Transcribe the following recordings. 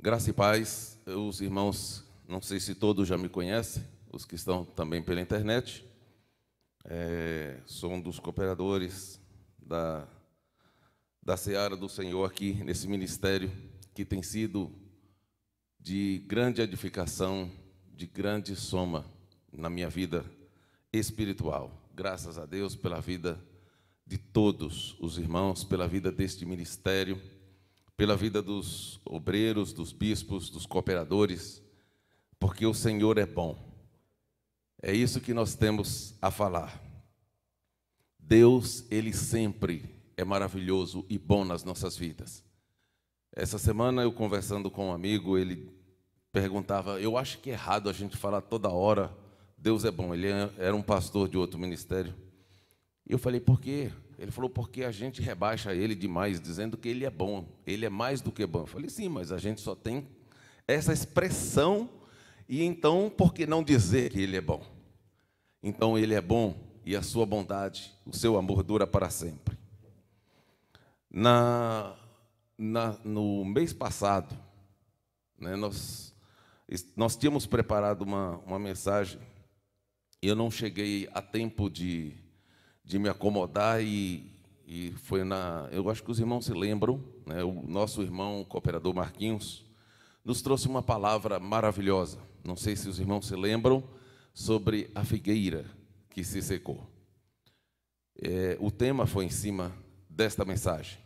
Graça e paz, os irmãos, não sei se todos já me conhecem, os que estão também pela internet. É, sou um dos cooperadores da, da Seara do Senhor aqui nesse ministério, que tem sido de grande edificação, de grande soma na minha vida espiritual. Graças a Deus pela vida de todos os irmãos, pela vida deste ministério pela vida dos obreiros, dos bispos, dos cooperadores, porque o Senhor é bom. É isso que nós temos a falar. Deus, Ele sempre é maravilhoso e bom nas nossas vidas. Essa semana, eu conversando com um amigo, ele perguntava: Eu acho que é errado a gente falar toda hora, Deus é bom. Ele é, era um pastor de outro ministério. E eu falei: Por quê? Ele falou, porque a gente rebaixa ele demais, dizendo que ele é bom, ele é mais do que bom. Eu falei, sim, mas a gente só tem essa expressão, e então por que não dizer que ele é bom? Então ele é bom e a sua bondade, o seu amor dura para sempre. Na, na no mês passado, né, nós, nós tínhamos preparado uma, uma mensagem, e eu não cheguei a tempo de de me acomodar e, e foi na. Eu acho que os irmãos se lembram, né? o nosso irmão o cooperador Marquinhos nos trouxe uma palavra maravilhosa. Não sei se os irmãos se lembram sobre a figueira que se secou. É, o tema foi em cima desta mensagem.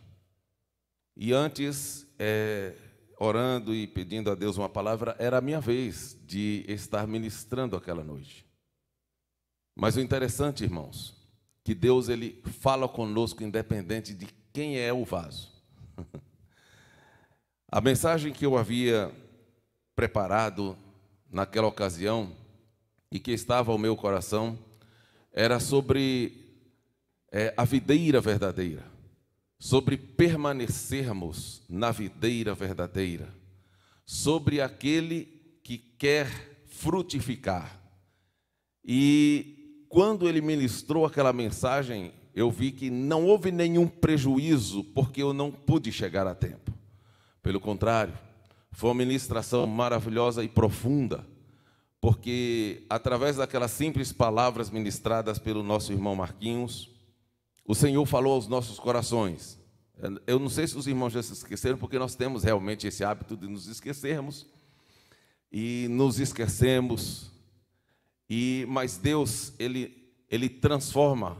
E antes, é, orando e pedindo a Deus uma palavra, era a minha vez de estar ministrando aquela noite. Mas o interessante, irmãos, que Deus ele fala conosco independente de quem é o vaso. A mensagem que eu havia preparado naquela ocasião e que estava ao meu coração era sobre é, a videira verdadeira, sobre permanecermos na videira verdadeira, sobre aquele que quer frutificar. E quando ele ministrou aquela mensagem, eu vi que não houve nenhum prejuízo, porque eu não pude chegar a tempo. Pelo contrário, foi uma ministração maravilhosa e profunda, porque através daquelas simples palavras ministradas pelo nosso irmão Marquinhos, o Senhor falou aos nossos corações. Eu não sei se os irmãos já se esqueceram, porque nós temos realmente esse hábito de nos esquecermos. E nos esquecemos e mas Deus ele ele transforma,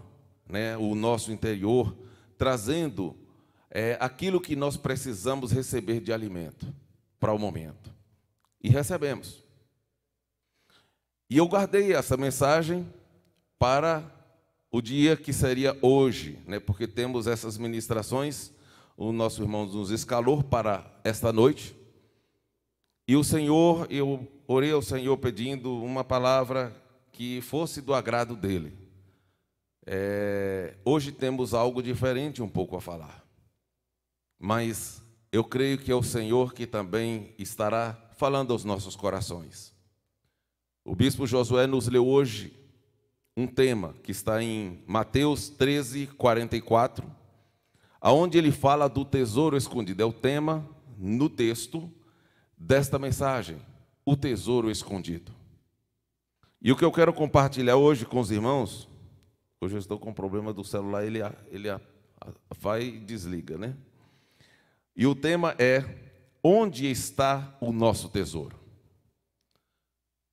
né, o nosso interior, trazendo é, aquilo que nós precisamos receber de alimento para o momento. E recebemos. E eu guardei essa mensagem para o dia que seria hoje, né, porque temos essas ministrações, o nosso irmão nos escalou para esta noite. E o Senhor, eu orei ao Senhor pedindo uma palavra que fosse do agrado dele. É, hoje temos algo diferente um pouco a falar, mas eu creio que é o Senhor que também estará falando aos nossos corações. O bispo Josué nos leu hoje um tema que está em Mateus 13, 44, aonde ele fala do tesouro escondido. É o tema no texto desta mensagem, o tesouro escondido. E o que eu quero compartilhar hoje com os irmãos, hoje eu estou com um problema do celular, ele, ele vai e desliga, né? E o tema é: Onde está o nosso tesouro?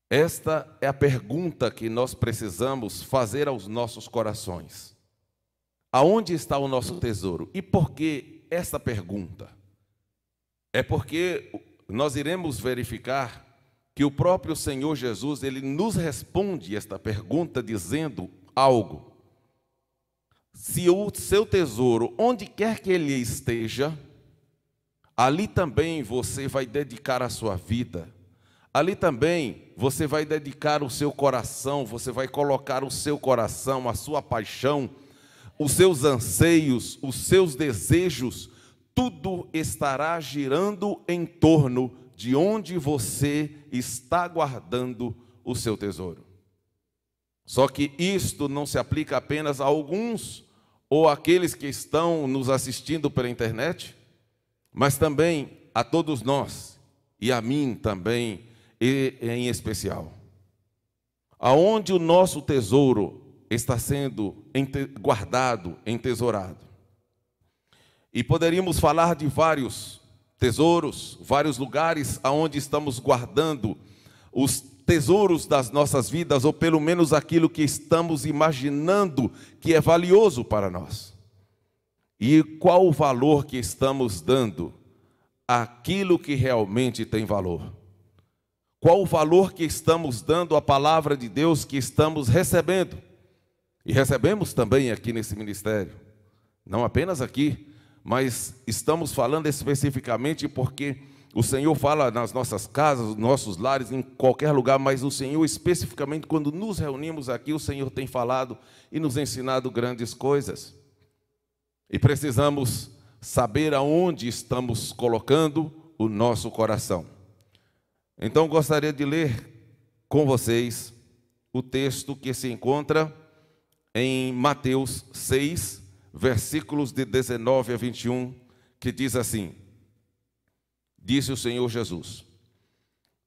Esta é a pergunta que nós precisamos fazer aos nossos corações. Aonde está o nosso tesouro? E por que essa pergunta? É porque nós iremos verificar que o próprio Senhor Jesus, ele nos responde esta pergunta dizendo algo. Se o seu tesouro, onde quer que ele esteja, ali também você vai dedicar a sua vida. Ali também você vai dedicar o seu coração, você vai colocar o seu coração, a sua paixão, os seus anseios, os seus desejos, tudo estará girando em torno de onde você está guardando o seu tesouro. Só que isto não se aplica apenas a alguns ou aqueles que estão nos assistindo pela internet, mas também a todos nós e a mim também, em especial. Aonde o nosso tesouro está sendo guardado, entesourado. E poderíamos falar de vários tesouros, vários lugares aonde estamos guardando os tesouros das nossas vidas, ou pelo menos aquilo que estamos imaginando que é valioso para nós. E qual o valor que estamos dando àquilo que realmente tem valor? Qual o valor que estamos dando à palavra de Deus que estamos recebendo? E recebemos também aqui nesse ministério, não apenas aqui, mas estamos falando especificamente porque o Senhor fala nas nossas casas, nos nossos lares, em qualquer lugar, mas o Senhor, especificamente quando nos reunimos aqui, o Senhor tem falado e nos ensinado grandes coisas. E precisamos saber aonde estamos colocando o nosso coração. Então gostaria de ler com vocês o texto que se encontra em Mateus 6, versículos de 19 a 21, que diz assim: Disse o Senhor Jesus: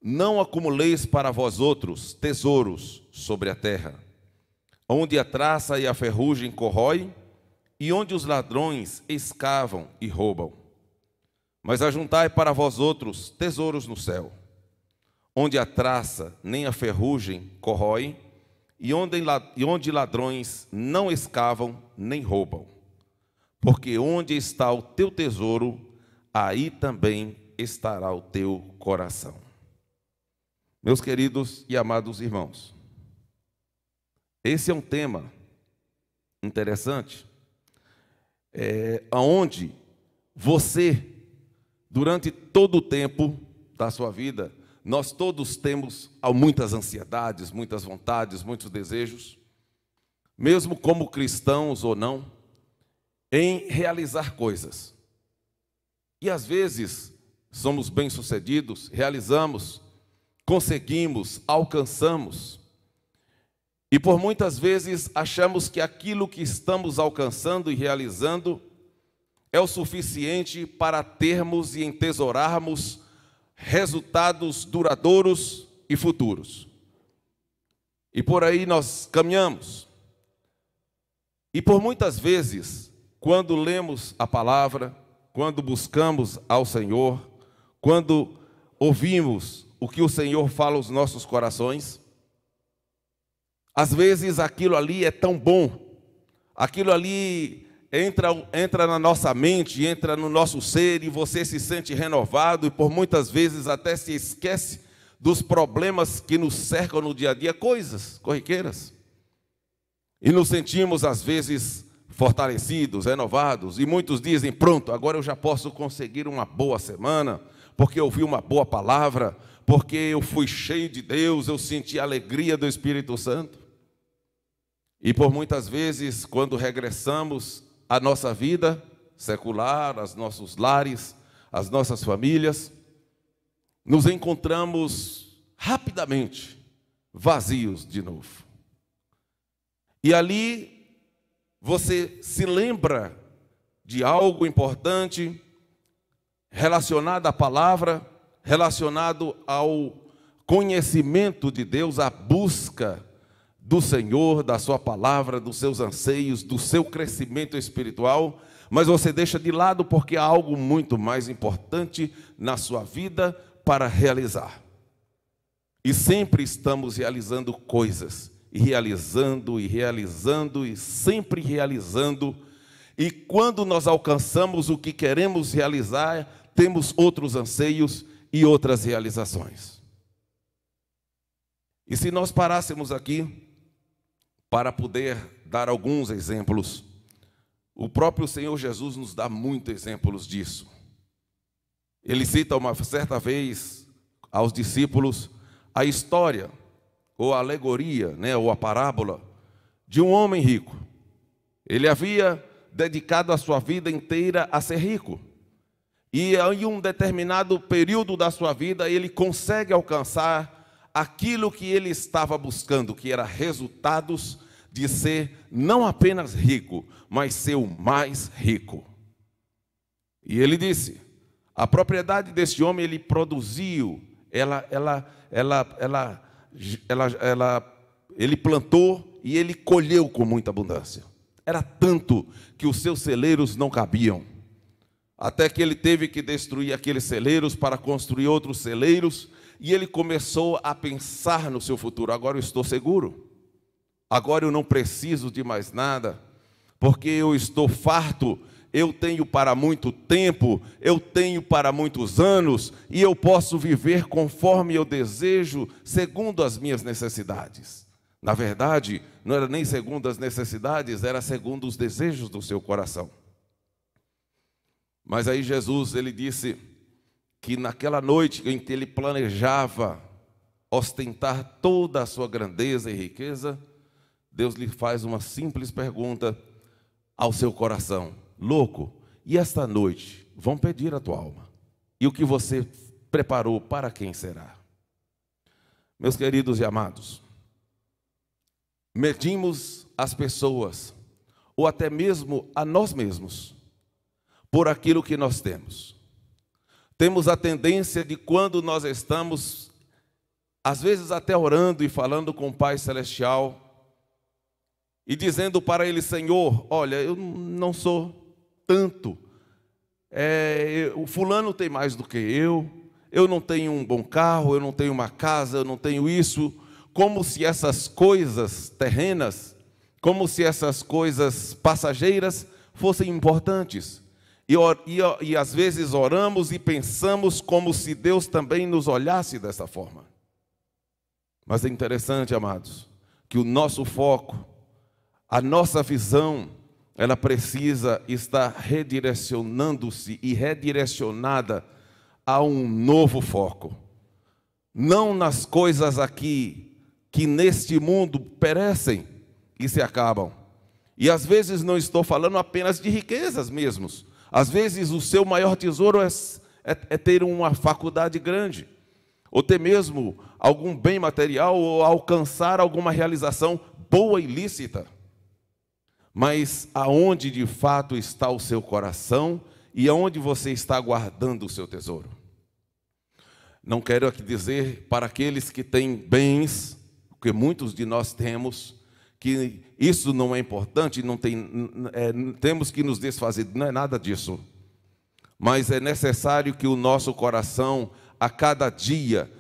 Não acumuleis para vós outros tesouros sobre a terra, onde a traça e a ferrugem corroem, e onde os ladrões escavam e roubam. Mas ajuntai para vós outros tesouros no céu, onde a traça nem a ferrugem corroem, e onde ladrões não escavam nem roubam porque onde está o teu tesouro, aí também estará o teu coração. Meus queridos e amados irmãos, esse é um tema interessante, é, onde você, durante todo o tempo da sua vida, nós todos temos muitas ansiedades, muitas vontades, muitos desejos, mesmo como cristãos ou não, em realizar coisas. E às vezes somos bem-sucedidos, realizamos, conseguimos, alcançamos. E por muitas vezes achamos que aquilo que estamos alcançando e realizando é o suficiente para termos e entesourarmos resultados duradouros e futuros. E por aí nós caminhamos. E por muitas vezes quando lemos a palavra, quando buscamos ao Senhor, quando ouvimos o que o Senhor fala aos nossos corações, às vezes aquilo ali é tão bom, aquilo ali entra, entra na nossa mente, entra no nosso ser e você se sente renovado e por muitas vezes até se esquece dos problemas que nos cercam no dia a dia, coisas corriqueiras. E nos sentimos às vezes fortalecidos, renovados, e muitos dizem: pronto, agora eu já posso conseguir uma boa semana, porque eu ouvi uma boa palavra, porque eu fui cheio de Deus, eu senti a alegria do Espírito Santo. E por muitas vezes, quando regressamos à nossa vida secular, aos nossos lares, às nossas famílias, nos encontramos rapidamente vazios de novo. E ali você se lembra de algo importante relacionado à palavra, relacionado ao conhecimento de Deus, à busca do Senhor, da sua palavra, dos seus anseios, do seu crescimento espiritual, mas você deixa de lado porque há algo muito mais importante na sua vida para realizar. E sempre estamos realizando coisas e realizando, e realizando, e sempre realizando. E quando nós alcançamos o que queremos realizar, temos outros anseios e outras realizações. E se nós parássemos aqui para poder dar alguns exemplos, o próprio Senhor Jesus nos dá muitos exemplos disso. Ele cita uma certa vez aos discípulos a história ou a alegoria, né, ou a parábola, de um homem rico. Ele havia dedicado a sua vida inteira a ser rico. E em um determinado período da sua vida, ele consegue alcançar aquilo que ele estava buscando, que era resultados de ser não apenas rico, mas ser o mais rico. E ele disse: a propriedade desse homem ele produziu, ela, ela, ela, ela ela, ela, ele plantou e ele colheu com muita abundância. Era tanto que os seus celeiros não cabiam. Até que ele teve que destruir aqueles celeiros para construir outros celeiros, e ele começou a pensar no seu futuro. Agora eu estou seguro. Agora eu não preciso de mais nada, porque eu estou farto eu tenho para muito tempo, eu tenho para muitos anos, e eu posso viver conforme eu desejo, segundo as minhas necessidades. Na verdade, não era nem segundo as necessidades, era segundo os desejos do seu coração. Mas aí Jesus ele disse que naquela noite em que ele planejava ostentar toda a sua grandeza e riqueza, Deus lhe faz uma simples pergunta ao seu coração: louco, e esta noite vão pedir a tua alma. E o que você preparou para quem será? Meus queridos e amados, medimos as pessoas, ou até mesmo a nós mesmos, por aquilo que nós temos. Temos a tendência de quando nós estamos, às vezes até orando e falando com o Pai Celestial, e dizendo para Ele: Senhor, olha, eu não sou tanto. É, o fulano tem mais do que eu, eu não tenho um bom carro, eu não tenho uma casa, eu não tenho isso. Como se essas coisas terrenas, como se essas coisas passageiras fossem importantes. E, e, e às vezes oramos e pensamos como se Deus também nos olhasse dessa forma. Mas é interessante, amados, que o nosso foco, a nossa visão, ela precisa estar redirecionando-se e redirecionada a um novo foco. Não nas coisas aqui que neste mundo perecem e se acabam. E às vezes não estou falando apenas de riquezas mesmos. Às vezes o seu maior tesouro é, é, é ter uma faculdade grande, ou ter mesmo algum bem material, ou alcançar alguma realização boa e lícita mas aonde de fato está o seu coração e aonde você está guardando o seu tesouro. Não quero aqui dizer para aqueles que têm bens, que muitos de nós temos, que isso não é importante, não tem, é, temos que nos desfazer, não é nada disso. Mas é necessário que o nosso coração, a cada dia,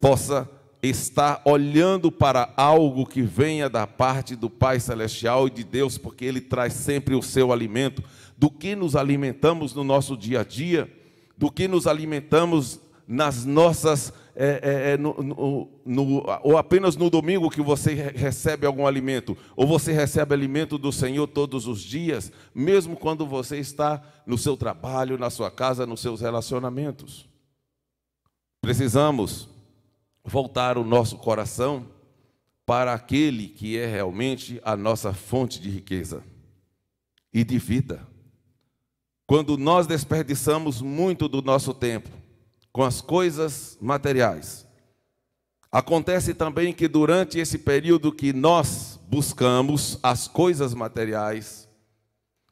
possa está olhando para algo que venha da parte do Pai Celestial e de Deus, porque Ele traz sempre o seu alimento, do que nos alimentamos no nosso dia a dia, do que nos alimentamos nas nossas. É, é, é no, no, no, ou apenas no domingo que você recebe algum alimento, ou você recebe alimento do Senhor todos os dias, mesmo quando você está no seu trabalho, na sua casa, nos seus relacionamentos. Precisamos voltar o nosso coração para aquele que é realmente a nossa fonte de riqueza e de vida. Quando nós desperdiçamos muito do nosso tempo com as coisas materiais, acontece também que durante esse período que nós buscamos as coisas materiais,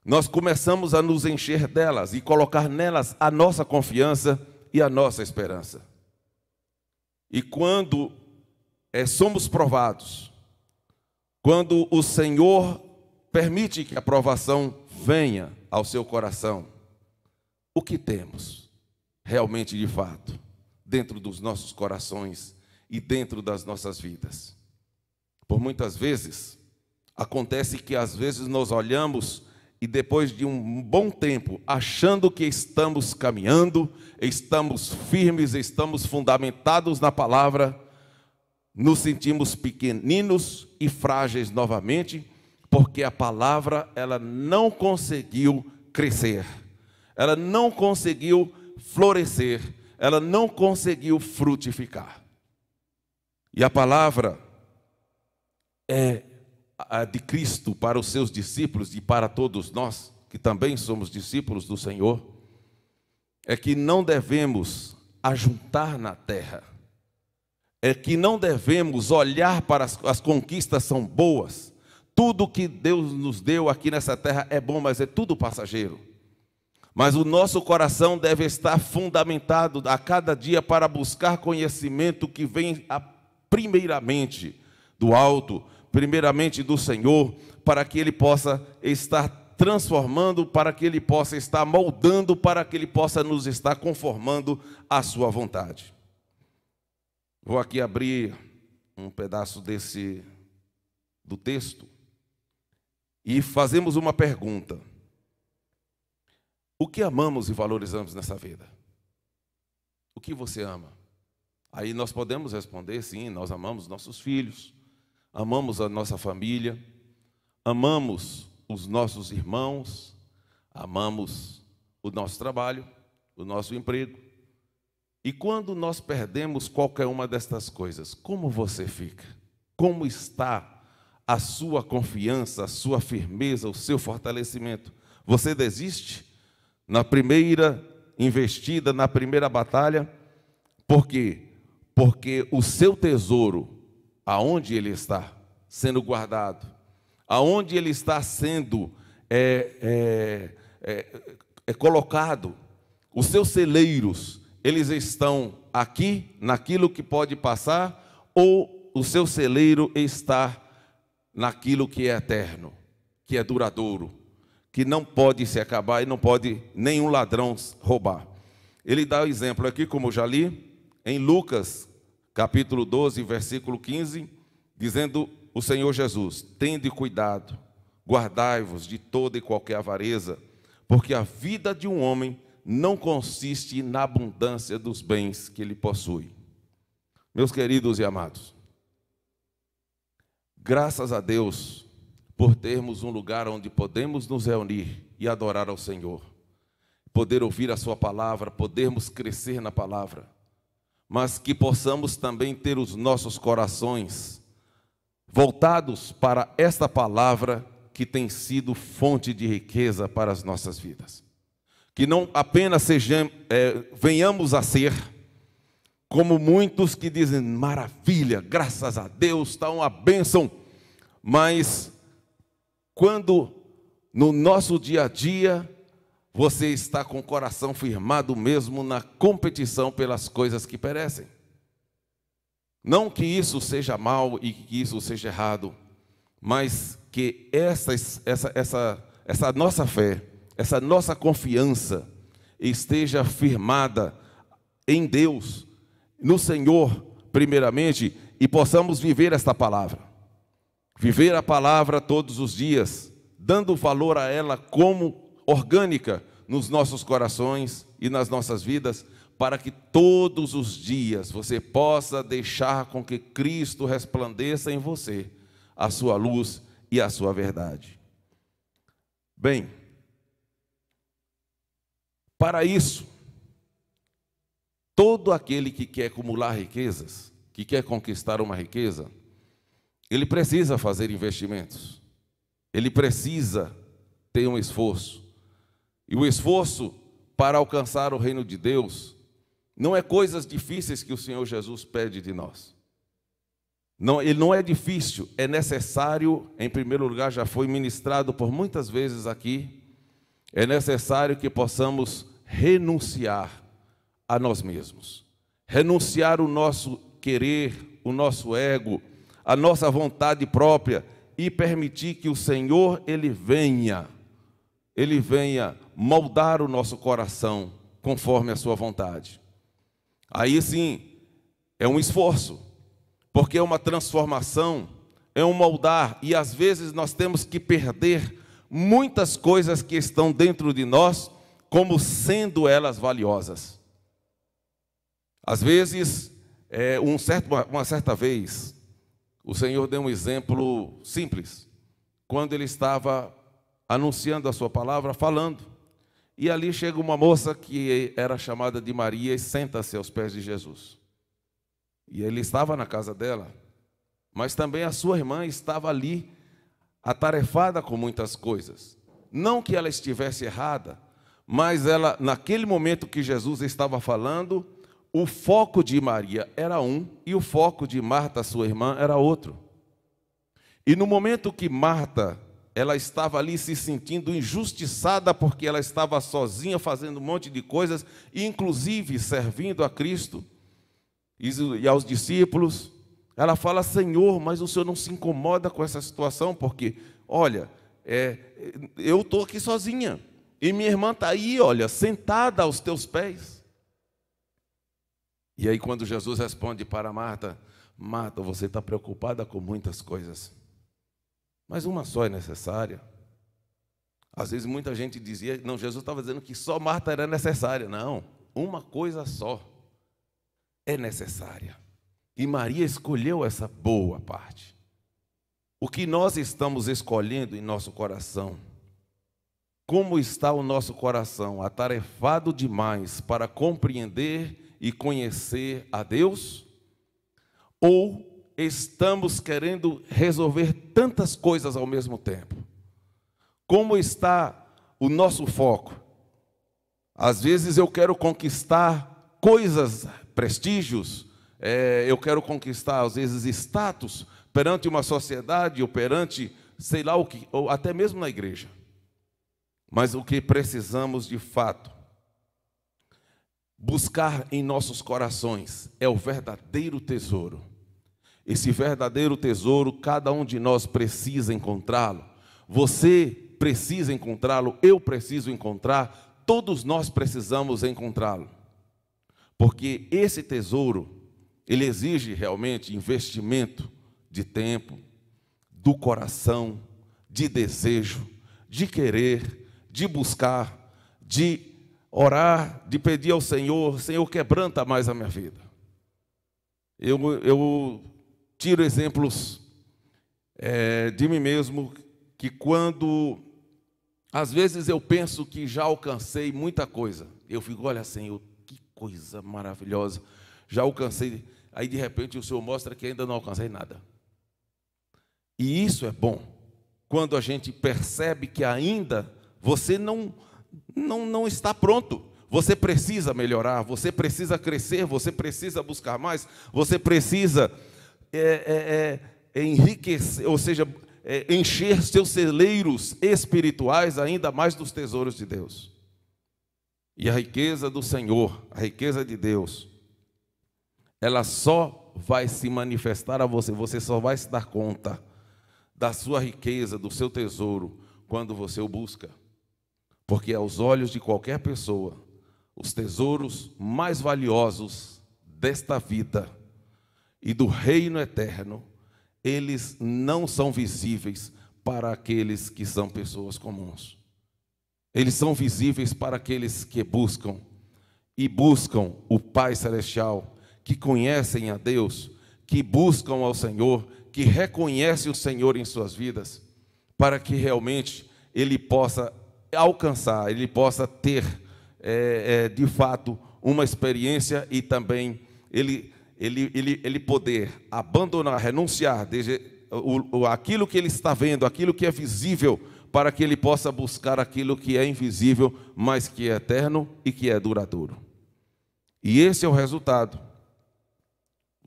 nós começamos a nos encher delas e colocar nelas a nossa confiança e a nossa esperança. E quando é, somos provados, quando o Senhor permite que a provação venha ao seu coração, o que temos realmente de fato dentro dos nossos corações e dentro das nossas vidas? Por muitas vezes, acontece que às vezes nós olhamos e depois de um bom tempo, achando que estamos caminhando, estamos firmes, estamos fundamentados na palavra, nos sentimos pequeninos e frágeis novamente, porque a palavra ela não conseguiu crescer. Ela não conseguiu florescer, ela não conseguiu frutificar. E a palavra é de Cristo para os seus discípulos e para todos nós, que também somos discípulos do Senhor, é que não devemos ajuntar na terra, é que não devemos olhar para as, as conquistas são boas, tudo que Deus nos deu aqui nessa terra é bom, mas é tudo passageiro. Mas o nosso coração deve estar fundamentado a cada dia para buscar conhecimento que vem a, primeiramente do alto, primeiramente do Senhor, para que ele possa estar transformando, para que Ele possa estar moldando, para que Ele possa nos estar conformando à Sua vontade. Vou aqui abrir um pedaço desse do texto e fazemos uma pergunta: O que amamos e valorizamos nessa vida? O que você ama? Aí nós podemos responder, sim, nós amamos nossos filhos, amamos a nossa família, amamos os nossos irmãos, amamos o nosso trabalho, o nosso emprego. E quando nós perdemos qualquer uma destas coisas, como você fica? Como está a sua confiança, a sua firmeza, o seu fortalecimento? Você desiste na primeira investida, na primeira batalha? Por quê? Porque o seu tesouro aonde ele está sendo guardado, aonde ele está sendo é, é, é, é, colocado, os seus celeiros, eles estão aqui, naquilo que pode passar, ou o seu celeiro está naquilo que é eterno, que é duradouro, que não pode se acabar e não pode nenhum ladrão roubar. Ele dá o exemplo aqui, como eu já li, em Lucas capítulo 12, versículo 15, dizendo o Senhor Jesus: Tende cuidado, guardai-vos de toda e qualquer avareza, porque a vida de um homem não consiste na abundância dos bens que ele possui. Meus queridos e amados, graças a Deus por termos um lugar onde podemos nos reunir e adorar ao Senhor, poder ouvir a Sua palavra, podermos crescer na palavra mas que possamos também ter os nossos corações voltados para esta palavra que tem sido fonte de riqueza para as nossas vidas. Que não apenas sejam, é, venhamos a ser como muitos que dizem maravilha, graças a Deus, está uma bênção, mas quando no nosso dia a dia você está com o coração firmado mesmo na competição pelas coisas que perecem. Não que isso seja mal e que isso seja errado, mas que essa, essa, essa, essa nossa fé, essa nossa confiança esteja firmada em Deus, no Senhor, primeiramente, e possamos viver esta palavra. Viver a palavra todos os dias, dando valor a ela como orgânica nos nossos corações e nas nossas vidas, para que todos os dias você possa deixar com que Cristo resplandeça em você a sua luz e a sua verdade. Bem, para isso, todo aquele que quer acumular riquezas, que quer conquistar uma riqueza, ele precisa fazer investimentos, ele precisa ter um esforço. E o esforço para alcançar o reino de Deus não é coisas difíceis que o Senhor Jesus pede de nós. Não, ele não é difícil, é necessário, em primeiro lugar, já foi ministrado por muitas vezes aqui, é necessário que possamos renunciar a nós mesmos, renunciar o nosso querer, o nosso ego, a nossa vontade própria e permitir que o Senhor ele venha, ele venha moldar o nosso coração conforme a sua vontade. Aí sim, é um esforço, porque é uma transformação, é um moldar, e às vezes nós temos que perder muitas coisas que estão dentro de nós, como sendo elas valiosas. Às vezes, é, um certo, uma, uma certa vez, o Senhor deu um exemplo simples, quando ele estava anunciando a sua palavra, falando. E ali chega uma moça que era chamada de Maria e senta-se aos pés de Jesus. E ele estava na casa dela, mas também a sua irmã estava ali, atarefada com muitas coisas. Não que ela estivesse errada, mas ela, naquele momento que Jesus estava falando, o foco de Maria era um e o foco de Marta, sua irmã, era outro. E no momento que Marta ela estava ali se sentindo injustiçada porque ela estava sozinha fazendo um monte de coisas, inclusive servindo a Cristo e aos discípulos. Ela fala: Senhor, mas o Senhor não se incomoda com essa situação, porque, olha, é, eu estou aqui sozinha e minha irmã está aí, olha, sentada aos teus pés. E aí, quando Jesus responde para Marta: Marta, você está preocupada com muitas coisas mas uma só é necessária. Às vezes muita gente dizia, não, Jesus estava dizendo que só Marta era necessária. Não, uma coisa só é necessária. E Maria escolheu essa boa parte. O que nós estamos escolhendo em nosso coração? Como está o nosso coração atarefado demais para compreender e conhecer a Deus? Ou estamos querendo resolver tantas coisas ao mesmo tempo? Como está o nosso foco? Às vezes eu quero conquistar coisas, prestígios, é, eu quero conquistar, às vezes, status perante uma sociedade ou perante, sei lá o que, ou até mesmo na igreja. Mas o que precisamos de fato buscar em nossos corações é o verdadeiro tesouro esse verdadeiro tesouro, cada um de nós precisa encontrá-lo. Você precisa encontrá-lo, eu preciso encontrar, todos nós precisamos encontrá-lo. Porque esse tesouro, ele exige realmente investimento de tempo, do coração, de desejo, de querer, de buscar, de orar, de pedir ao Senhor, Senhor, quebranta mais a minha vida. Eu, eu tiro exemplos é, de mim mesmo que quando às vezes eu penso que já alcancei muita coisa, eu fico, olha Senhor, que coisa maravilhosa, já alcancei, aí de repente o Senhor mostra que ainda não alcancei nada. E isso é bom, quando a gente percebe que ainda você não, não, não está pronto, você precisa melhorar, você precisa crescer, você precisa buscar mais, você precisa é é, é, é, enriquecer, ou seja, é encher seus celeiros espirituais ainda mais dos tesouros de Deus. E a riqueza do Senhor, a riqueza de Deus, ela só vai se manifestar a você, você só vai se dar conta da sua riqueza, do seu tesouro, quando você o busca. Porque aos olhos de qualquer pessoa, os tesouros mais valiosos desta vida e do reino eterno, eles não são visíveis para aqueles que são pessoas comuns. Eles são visíveis para aqueles que buscam e buscam o Pai celestial, que conhecem a Deus, que buscam ao Senhor, que reconhecem o Senhor em suas vidas, para que realmente ele possa alcançar, ele possa ter é, é, de fato uma experiência e também ele ele, ele, ele poder abandonar, renunciar desde, o, o, aquilo que ele está vendo, aquilo que é visível, para que ele possa buscar aquilo que é invisível, mas que é eterno e que é duradouro. E esse é o resultado.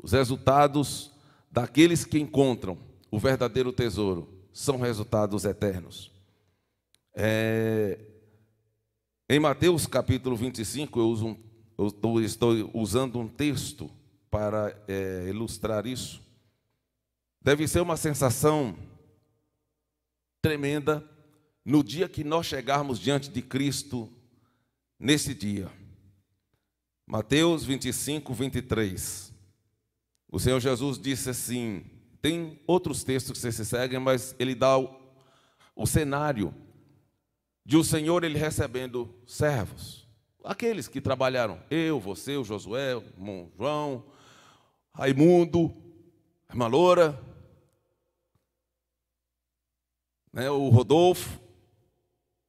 Os resultados daqueles que encontram o verdadeiro tesouro são resultados eternos. É... Em Mateus capítulo 25, eu, uso um, eu estou usando um texto para é, ilustrar isso. Deve ser uma sensação tremenda no dia que nós chegarmos diante de Cristo, nesse dia. Mateus 25, 23. O Senhor Jesus disse assim: tem outros textos que se seguem, mas ele dá o, o cenário de o Senhor ele recebendo servos, aqueles que trabalharam, eu, você, o Josué, o João, Raimundo, a irmã Loura, né, o Rodolfo,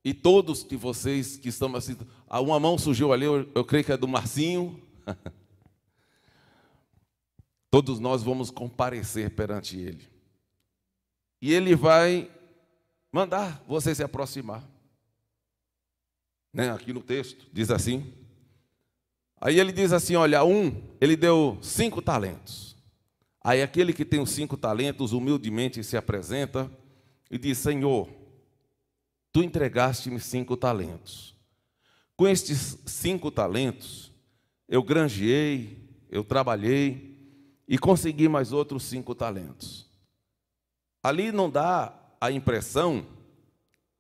e todos que vocês que estão assistindo. Ah, uma mão surgiu ali, eu, eu creio que é do Marcinho. todos nós vamos comparecer perante Ele. E Ele vai mandar você se aproximar. Né? Aqui no texto diz assim: Aí ele diz assim: olha, um, ele deu cinco talentos. Aí aquele que tem os cinco talentos humildemente se apresenta e diz: Senhor, tu entregaste-me cinco talentos. Com estes cinco talentos, eu granjeei, eu trabalhei e consegui mais outros cinco talentos. Ali não dá a impressão,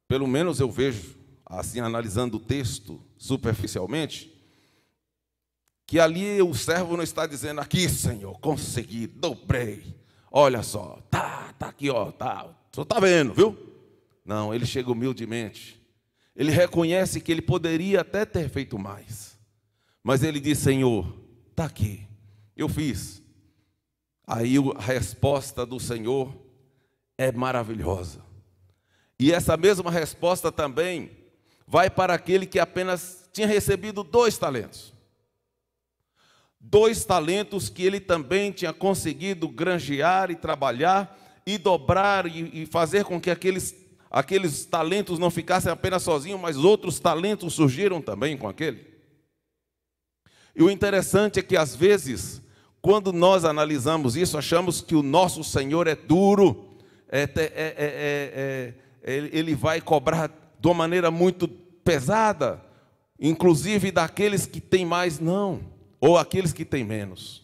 pelo menos eu vejo, assim analisando o texto superficialmente, que ali o servo não está dizendo aqui, Senhor, consegui, dobrei. Olha só, tá, tá aqui, ó, tá. Só tá vendo, viu? Não, ele chega humildemente. Ele reconhece que ele poderia até ter feito mais. Mas ele diz, Senhor, tá aqui. Eu fiz. Aí a resposta do Senhor é maravilhosa. E essa mesma resposta também vai para aquele que apenas tinha recebido dois talentos dois talentos que ele também tinha conseguido granjear e trabalhar e dobrar e, e fazer com que aqueles, aqueles talentos não ficassem apenas sozinhos, mas outros talentos surgiram também com aquele. E o interessante é que às vezes, quando nós analisamos isso, achamos que o nosso Senhor é duro, é, é, é, ele vai cobrar de uma maneira muito pesada, inclusive daqueles que têm mais. Não ou aqueles que têm menos.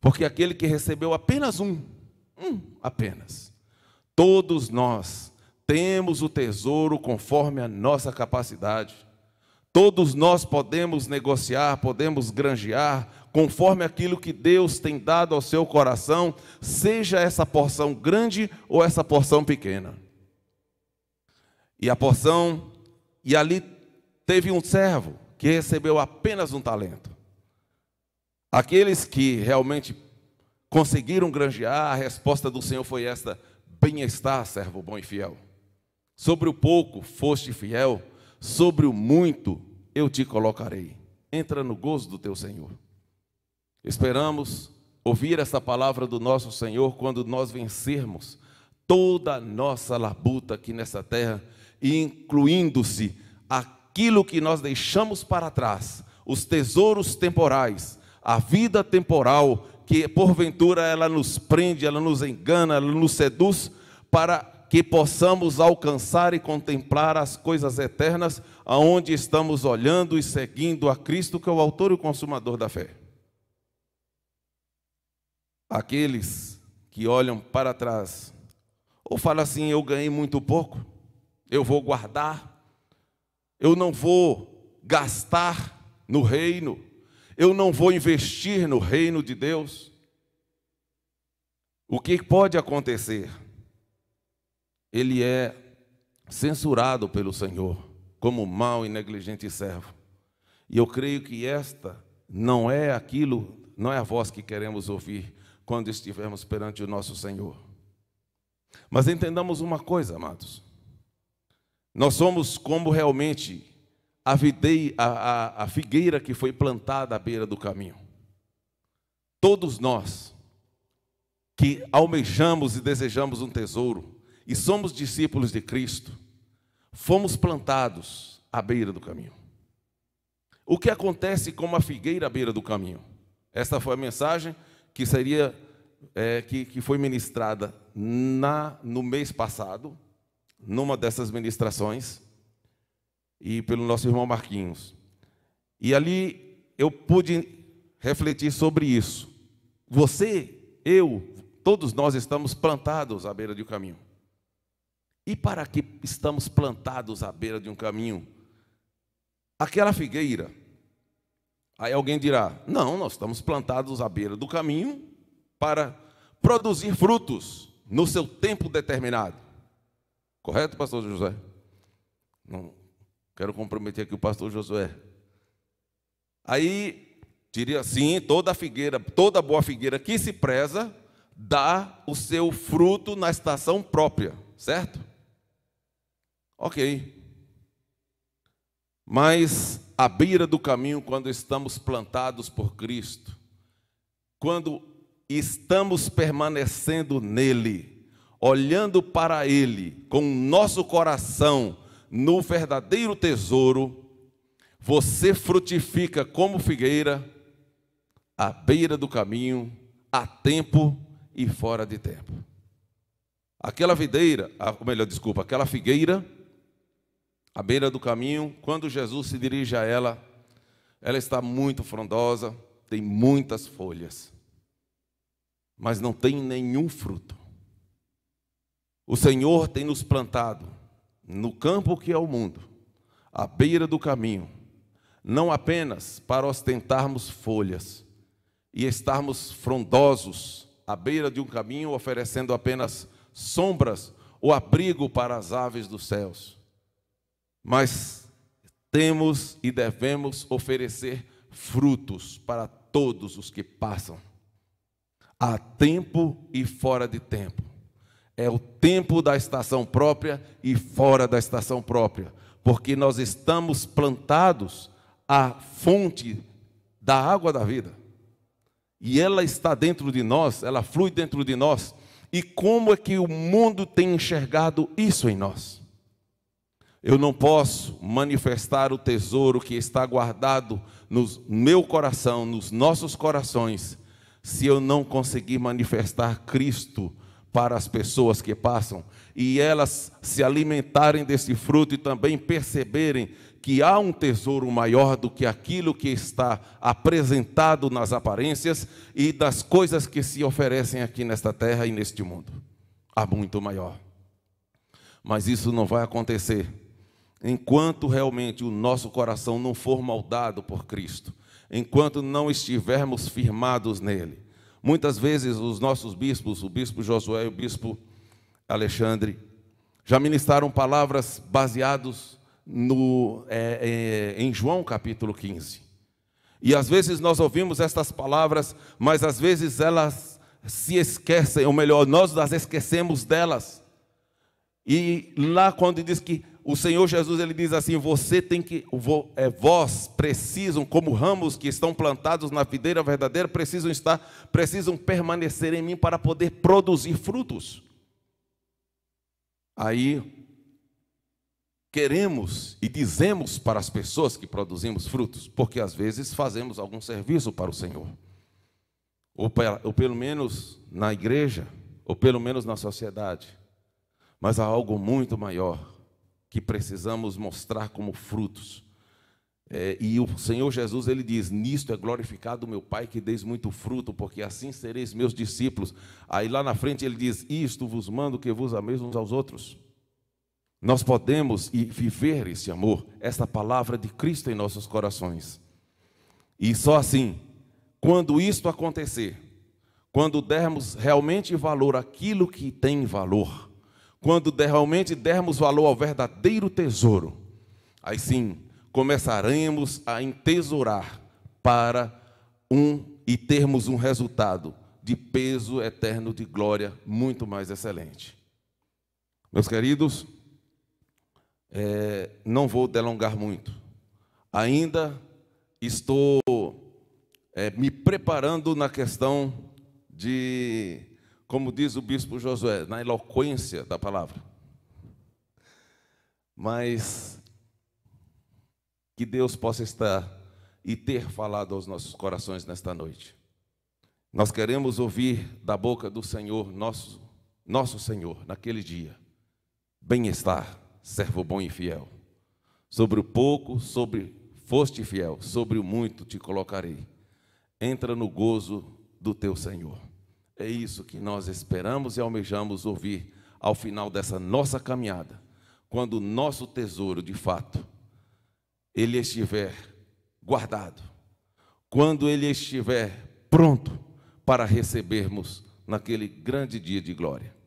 Porque aquele que recebeu apenas um, um apenas. Todos nós temos o tesouro conforme a nossa capacidade. Todos nós podemos negociar, podemos granjear, conforme aquilo que Deus tem dado ao seu coração, seja essa porção grande ou essa porção pequena. E a porção, e ali teve um servo que recebeu apenas um talento. Aqueles que realmente conseguiram granjear, a resposta do Senhor foi esta: Bem-estar, servo bom e fiel. Sobre o pouco foste fiel, sobre o muito eu te colocarei. Entra no gozo do teu Senhor. Esperamos ouvir esta palavra do nosso Senhor quando nós vencermos toda a nossa labuta aqui nessa terra, incluindo-se aquilo que nós deixamos para trás, os tesouros temporais a vida temporal, que porventura ela nos prende, ela nos engana, ela nos seduz, para que possamos alcançar e contemplar as coisas eternas, aonde estamos olhando e seguindo a Cristo, que é o autor e o consumador da fé. Aqueles que olham para trás ou falam assim: eu ganhei muito pouco, eu vou guardar, eu não vou gastar no reino, eu não vou investir no reino de Deus, o que pode acontecer? Ele é censurado pelo Senhor como mau e negligente servo. E eu creio que esta não é aquilo, não é a voz que queremos ouvir quando estivermos perante o nosso Senhor. Mas entendamos uma coisa, amados. Nós somos como realmente a, videi, a, a, a figueira que foi plantada à beira do caminho. Todos nós que almejamos e desejamos um tesouro e somos discípulos de Cristo, fomos plantados à beira do caminho. O que acontece com uma figueira à beira do caminho? Esta foi a mensagem que seria é, que, que foi ministrada na, no mês passado, numa dessas ministrações e pelo nosso irmão Marquinhos. E ali eu pude refletir sobre isso. Você, eu, todos nós estamos plantados à beira de um caminho. E para que estamos plantados à beira de um caminho? Aquela figueira. Aí alguém dirá: não, nós estamos plantados à beira do caminho para produzir frutos no seu tempo determinado. Correto, pastor José? Não, Quero comprometer aqui o pastor Josué. Aí, diria assim: toda figueira, toda boa figueira que se preza, dá o seu fruto na estação própria, certo? Ok. Mas a beira do caminho, quando estamos plantados por Cristo, quando estamos permanecendo nele, olhando para ele com o nosso coração, no verdadeiro tesouro, você frutifica como figueira, à beira do caminho, a tempo e fora de tempo. Aquela videira, ou melhor, desculpa, aquela figueira, à beira do caminho, quando Jesus se dirige a ela, ela está muito frondosa, tem muitas folhas, mas não tem nenhum fruto. O Senhor tem nos plantado no campo que é o mundo, à beira do caminho, não apenas para ostentarmos folhas e estarmos frondosos à beira de um caminho oferecendo apenas sombras ou abrigo para as aves dos céus, mas temos e devemos oferecer frutos para todos os que passam, a tempo e fora de tempo é o tempo da estação própria e fora da estação própria, porque nós estamos plantados à fonte da água da vida. E ela está dentro de nós, ela flui dentro de nós. E como é que o mundo tem enxergado isso em nós? Eu não posso manifestar o tesouro que está guardado no meu coração, nos nossos corações, se eu não conseguir manifestar Cristo para as pessoas que passam e elas se alimentarem desse fruto e também perceberem que há um tesouro maior do que aquilo que está apresentado nas aparências e das coisas que se oferecem aqui nesta terra e neste mundo. Há muito maior. Mas isso não vai acontecer enquanto realmente o nosso coração não for moldado por Cristo, enquanto não estivermos firmados nele. Muitas vezes os nossos bispos, o bispo Josué e o bispo Alexandre, já ministraram palavras baseadas no, é, é, em João capítulo 15. E às vezes nós ouvimos estas palavras, mas às vezes elas se esquecem, ou melhor, nós as esquecemos delas. E lá quando diz que o Senhor Jesus ele diz assim: você tem que, é, vós precisam, como ramos que estão plantados na videira verdadeira, precisam estar, precisam permanecer em mim para poder produzir frutos. Aí queremos e dizemos para as pessoas que produzimos frutos, porque às vezes fazemos algum serviço para o Senhor, ou, ou pelo menos na igreja, ou pelo menos na sociedade, mas há algo muito maior que precisamos mostrar como frutos. É, e o Senhor Jesus ele diz: Nisto é glorificado meu Pai que deis muito fruto, porque assim sereis meus discípulos. Aí lá na frente ele diz: Isto vos mando que vos ameis uns aos outros. Nós podemos viver esse amor, essa palavra de Cristo em nossos corações. E só assim, quando isto acontecer, quando dermos realmente valor àquilo que tem valor, quando realmente dermos valor ao verdadeiro tesouro, aí sim começaremos a entesourar para um e termos um resultado de peso eterno de glória muito mais excelente. Meus queridos, é, não vou delongar muito. Ainda estou é, me preparando na questão de como diz o bispo Josué, na eloquência da palavra. Mas que Deus possa estar e ter falado aos nossos corações nesta noite. Nós queremos ouvir da boca do Senhor, nosso, nosso Senhor, naquele dia: bem-estar, servo bom e fiel. Sobre o pouco, sobre foste fiel, sobre o muito te colocarei. Entra no gozo do teu Senhor. É isso que nós esperamos e almejamos ouvir ao final dessa nossa caminhada, quando o nosso tesouro, de fato, ele estiver guardado, quando ele estiver pronto para recebermos naquele grande dia de glória.